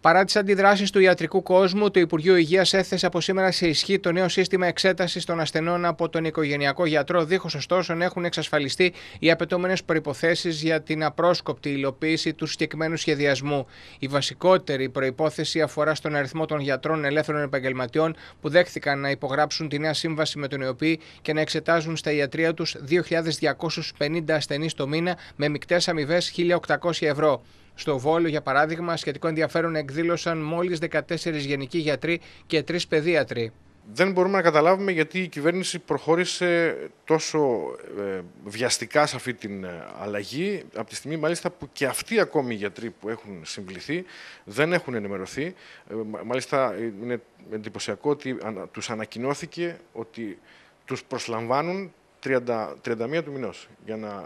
Παρά τις αντιδράσεις του ιατρικού κόσμου, το Υπουργείο Υγείας έθεσε από σήμερα σε ισχύ το νέο σύστημα εξέτασης των ασθενών από τον οικογενειακό γιατρό, δίχως ωστόσο να έχουν εξασφαλιστεί οι απαιτούμενες προποθέσει για την απρόσκοπτη υλοποίηση του συγκεκριμένου σχεδιασμού. Η βασικότερη προπόθεση αφορά στον αριθμό των γιατρών ελεύθερων επαγγελματιών που δέχθηκαν να υπογράψουν τη νέα σύμβαση με τον ΕΟΠΗ και να εξετάζουν στα ιατρία τους 2.250 ασθενείς το μήνα με μεικτές αμοιβές 1.800 ευρώ. Στο Βόλιο, για παράδειγμα, σχετικό ενδιαφέρον εκδήλωσαν μόλις 14 γενικοί γιατροί και 3 παιδίατροι. Δεν μπορούμε να καταλάβουμε γιατί η κυβέρνηση προχώρησε τόσο ε, βιαστικά σε αυτή την ε, αλλαγή, από τη στιγμή μάλιστα που και αυτοί ακόμη οι γιατροί που έχουν συμβληθεί δεν έχουν ενημερωθεί. Ε, μάλιστα είναι εντυπωσιακό ότι τους ανακοινώθηκε ότι τους προσλαμβάνουν 30, 31 του μηνός για να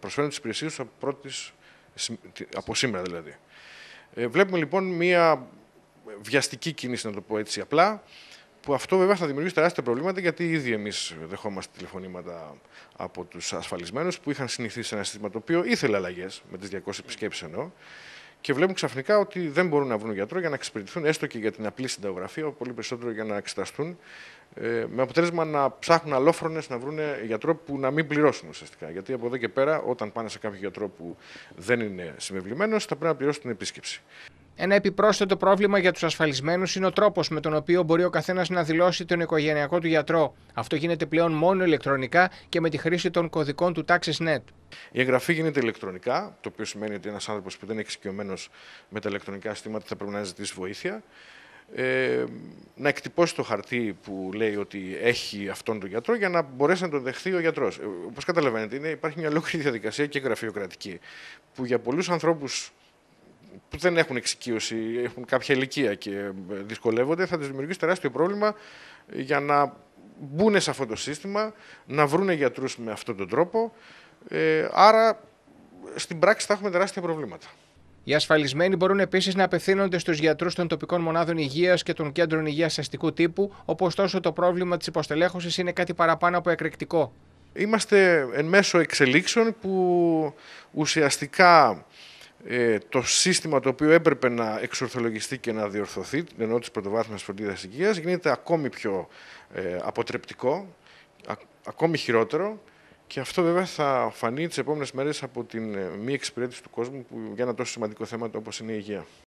προσφέρουν τις υπηρεσίες τους από από σήμερα δηλαδή. Ε, βλέπουμε λοιπόν μία βιαστική κίνηση, να το πω έτσι απλά, που αυτό βέβαια θα δημιουργήσει τεράστια προβλήματα γιατί ήδη εμείς δεχόμαστε τηλεφωνήματα από τους ασφαλισμένους που είχαν συνηθίσει σε ένα σύστημα το οποίο ήθελε αλλαγές, με τις 200 επισκέψεις εννοώ, και βλέπουν ξαφνικά ότι δεν μπορούν να βρουν γιατρό για να εξυπηρετηθούν, έστω και για την απλή συνταγογραφία, πολύ περισσότερο για να εξεταστούν, ε, με αποτέλεσμα να ψάχνουν αλόφρονες να βρουν γιατρό που να μην πληρώσουν ουσιαστικά. Γιατί από εδώ και πέρα, όταν πάνε σε κάποιο γιατρό που δεν είναι συμβεβλημένος, θα πρέπει να πληρώσουν την επίσκεψη. Ένα επιπρόσθετο πρόβλημα για τους ασφαλισμένους είναι ο τρόπος με τον οποίο μπορεί ο καθένας να δηλώσει τον οικογενειακό του γιατρό. Αυτό γίνεται πλέον μόνο ηλεκτρονικά και με τη χρήση των κωδικών του TaxisNet. Η εγγραφή γίνεται ηλεκτρονικά, το οποίο σημαίνει ότι ένας άνθρωπος που δεν είναι εξοικειωμένος με τα ηλεκτρονικά συστήματα θα πρέπει να ζητήσει βοήθεια. Ε, να εκτυπώσει το χαρτί που λέει ότι έχει αυτόν τον γιατρό για να μπορέσει να τον δεχθεί ο γιατρός. Ε, Όπως καταλαβαίνετε, είναι, υπάρχει μια ολόκληρη διαδικασία και γραφειοκρατική που για πολλούς ανθρώπους που δεν έχουν εξοικείωση, έχουν κάποια ηλικία και ε, δυσκολεύονται, θα τους δημιουργήσει τεράστιο πρόβλημα ε, για να μπουν σε αυτό το σύστημα, να βρουν γιατρούς με αυτόν τον τρόπο. Ε, άρα στην πράξη θα έχουμε τεράστια προβλήματα. Οι ασφαλισμένοι μπορούν επίσης να απευθύνονται στους γιατρούς των τοπικών μονάδων υγείας και των κέντρων υγείας αστικού τύπου, όπου ωστόσο το πρόβλημα της υποστελέχωσης είναι κάτι παραπάνω από εκρηκτικό. Είμαστε εν μέσω εξελίξεων που ουσιαστικά ε, το σύστημα το οποίο έπρεπε να εξορθολογιστεί και να διορθωθεί, ενώ της πρωτοβάθμιας φροντίδας υγείας, γίνεται ακόμη πιο ε, αποτρεπτικό, ακόμη χειρότερο. Και αυτό βέβαια θα φανεί τις επόμενες μέρες από την ε, μη εξυπηρέτηση του κόσμου που, για ένα τόσο σημαντικό θέμα όπως είναι η υγεία.